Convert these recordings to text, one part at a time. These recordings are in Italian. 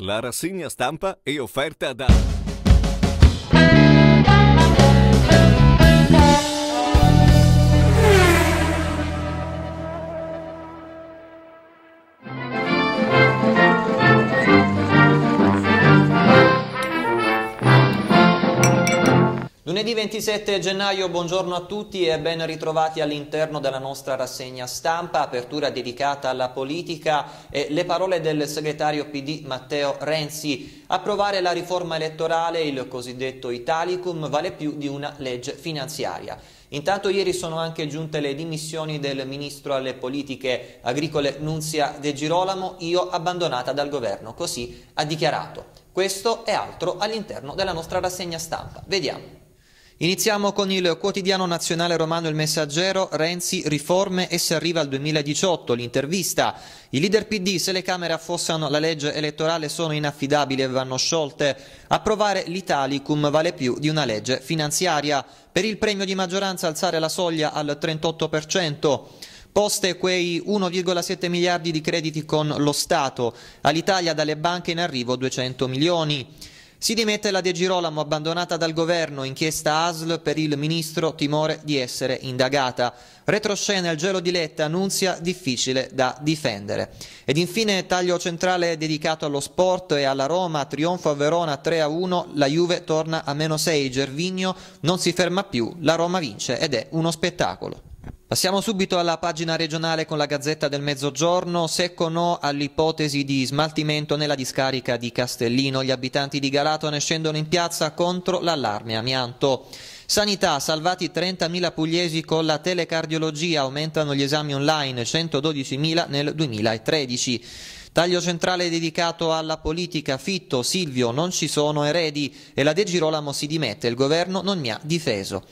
La rassegna stampa è offerta da... Lunedì 27 gennaio, buongiorno a tutti e ben ritrovati all'interno della nostra rassegna stampa, apertura dedicata alla politica e le parole del segretario PD Matteo Renzi. Approvare la riforma elettorale, il cosiddetto Italicum, vale più di una legge finanziaria. Intanto ieri sono anche giunte le dimissioni del ministro alle politiche agricole Nunzia De Girolamo, io abbandonata dal governo, così ha dichiarato. Questo è altro all'interno della nostra rassegna stampa. Vediamo. Iniziamo con il quotidiano nazionale romano Il Messaggero, Renzi, riforme e se arriva al 2018, l'intervista. I leader PD se le Camere affossano la legge elettorale sono inaffidabili e vanno sciolte. Approvare l'Italicum vale più di una legge finanziaria. Per il premio di maggioranza alzare la soglia al 38% poste quei 1,7 miliardi di crediti con lo Stato, all'Italia dalle banche in arrivo 200 milioni. Si dimette la De Girolamo abbandonata dal governo, inchiesta ASL per il ministro timore di essere indagata. Retroscena il gelo di Letta, annunzia difficile da difendere. Ed infine taglio centrale dedicato allo sport e alla Roma, trionfo a Verona 3-1, la Juve torna a meno 6, Gervigno non si ferma più, la Roma vince ed è uno spettacolo. Passiamo subito alla pagina regionale con la Gazzetta del Mezzogiorno. Secco no all'ipotesi di smaltimento nella discarica di Castellino. Gli abitanti di Galatone scendono in piazza contro l'allarme amianto. Sanità, salvati 30.000 pugliesi con la telecardiologia, aumentano gli esami online, 112.000 nel 2013. Taglio centrale dedicato alla politica. Fitto, Silvio, non ci sono eredi e la De Girolamo si dimette. Il governo non mi ha difeso.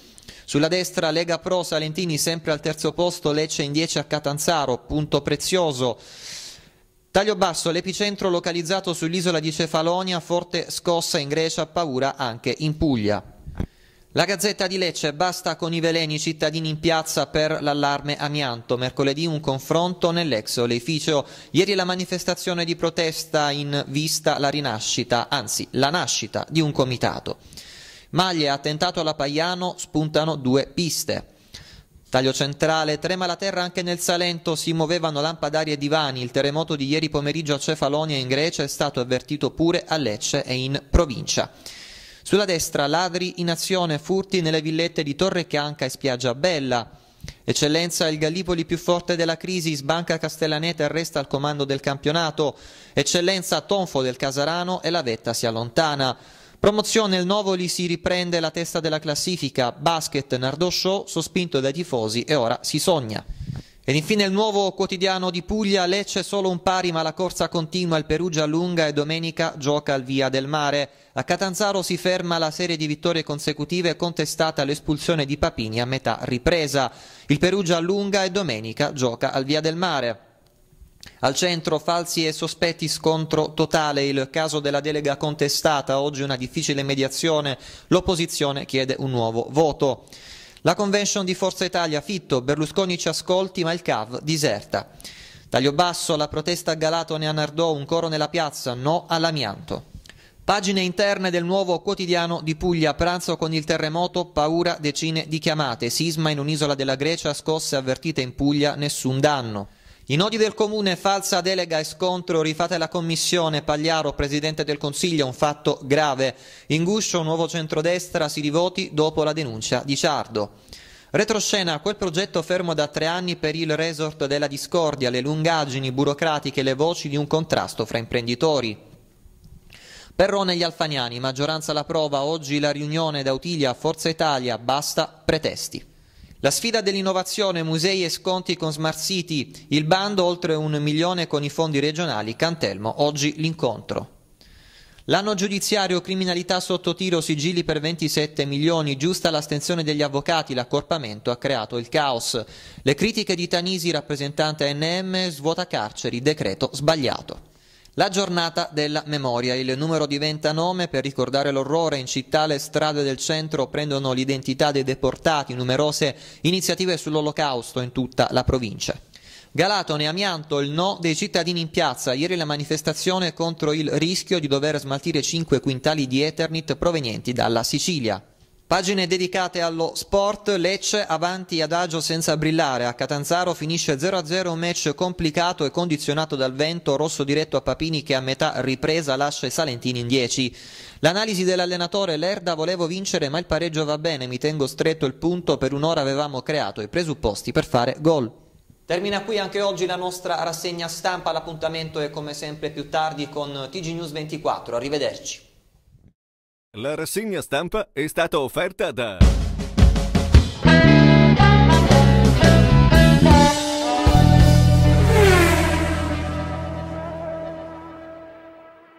Sulla destra Lega Pro, Salentini sempre al terzo posto, Lecce in 10 a Catanzaro, punto prezioso. Taglio basso, l'epicentro localizzato sull'isola di Cefalonia, forte scossa in Grecia, paura anche in Puglia. La Gazzetta di Lecce basta con i veleni cittadini in piazza per l'allarme amianto. Mercoledì un confronto nell'ex oleificio. Ieri la manifestazione di protesta in vista la rinascita, anzi la nascita di un comitato. Maglie attentato alla Paiano spuntano due piste. Taglio centrale, trema la terra anche nel Salento, si muovevano lampadari e divani. Il terremoto di ieri pomeriggio a Cefalonia in Grecia è stato avvertito pure a Lecce e in provincia. Sulla destra ladri in azione, furti nelle villette di Torre Chianca e Spiaggia Bella. Eccellenza il Gallipoli più forte della crisi, sbanca Castellaneta e resta al comando del campionato. Eccellenza Tonfo del Casarano e la vetta si allontana. Promozione il Novoli si riprende la testa della classifica, basket Nardosciò sospinto dai tifosi e ora si sogna. Ed infine il nuovo quotidiano di Puglia, Lecce solo un pari ma la corsa continua, il Perugia lunga e domenica gioca al Via del Mare. A Catanzaro si ferma la serie di vittorie consecutive contestata l'espulsione di Papini a metà ripresa. Il Perugia lunga e domenica gioca al Via del Mare. Al centro falsi e sospetti scontro totale, il caso della delega contestata, oggi una difficile mediazione, l'opposizione chiede un nuovo voto. La convention di Forza Italia, Fitto, Berlusconi ci ascolti ma il CAV diserta. Taglio basso, la protesta a Galato ne Anardò, un coro nella piazza, no all'amianto. Pagine interne del nuovo quotidiano di Puglia, pranzo con il terremoto, paura decine di chiamate, sisma in un'isola della Grecia, scosse avvertite in Puglia, nessun danno. I nodi del comune, falsa delega e scontro, rifate la commissione, Pagliaro, presidente del consiglio, un fatto grave. Inguscio, nuovo centrodestra, si rivoti dopo la denuncia di Ciardo. Retroscena, quel progetto fermo da tre anni per il resort della discordia, le lungaggini burocratiche, le voci di un contrasto fra imprenditori. Perrone e gli Alfaniani, maggioranza la prova, oggi la riunione d'Autilia, Forza Italia, basta pretesti. La sfida dell'innovazione, musei e sconti con Smart City, il bando oltre un milione con i fondi regionali, Cantelmo, oggi l'incontro. L'anno giudiziario, criminalità sotto tiro, sigilli per 27 milioni, giusta l'astensione degli avvocati, l'accorpamento ha creato il caos. Le critiche di Tanisi, rappresentante NM, svuota carceri, decreto sbagliato. La giornata della memoria, il numero diventa nome per ricordare l'orrore, in città le strade del centro prendono l'identità dei deportati, numerose iniziative sull'olocausto in tutta la provincia. Galatone, amianto, il no dei cittadini in piazza, ieri la manifestazione contro il rischio di dover smaltire 5 quintali di Eternit provenienti dalla Sicilia. Pagine dedicate allo sport, Lecce avanti ad agio senza brillare, a Catanzaro finisce 0-0 un match complicato e condizionato dal vento, rosso diretto a Papini che a metà ripresa lascia i Salentini in 10. L'analisi dell'allenatore Lerda volevo vincere ma il pareggio va bene, mi tengo stretto il punto, per un'ora avevamo creato i presupposti per fare gol. Termina qui anche oggi la nostra rassegna stampa, l'appuntamento è come sempre più tardi con TG News 24, arrivederci. La rassegna stampa è stata offerta da...